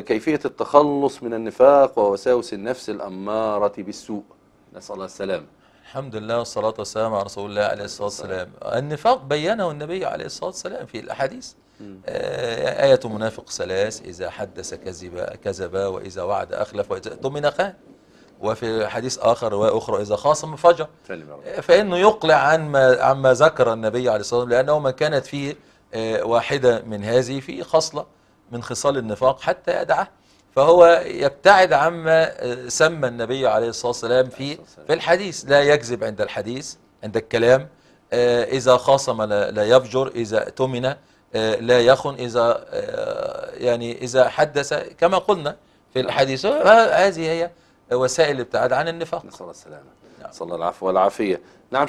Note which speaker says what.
Speaker 1: كيفية التخلص من النفاق ووساوس النفس الأمارة بالسوء نسأل الله السلام الحمد لله والصلاة والسلام على رسول الله عليه الصلاة والسلام النفاق بينه النبي عليه الصلاة والسلام في الأحاديث آه آية منافق ثلاث إذا حدث كذب كذب وإذا وعد أخلف وإذا ضمن خان وفي حديث آخر رواية أخرى إذا خاصم فجر آه، فإنه يقلع عن ما عما ذكر النبي عليه الصلاة والسلام لأنه ما كانت فيه آه واحدة من هذه في خصلة من خصال النفاق حتى يدعه فهو يبتعد عما آه، سمى النبي عليه الصلاة والسلام في في الحديث لا يكذب عند الحديث عند الكلام آه، إذا خاصم لا يفجر إذا اؤتمن آه، لا يخن إذا يعني إذا حدث كما قلنا في الحديث هذه هي وسائل الابتعاد عن النفاق نسأل الله السلامة نسأل نعم. الله العفو والعافية نعم